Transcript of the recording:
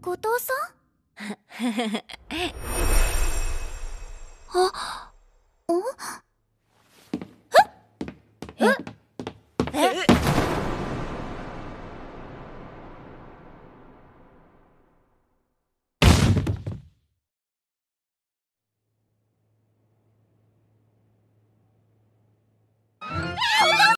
後藤さん あ、んえっ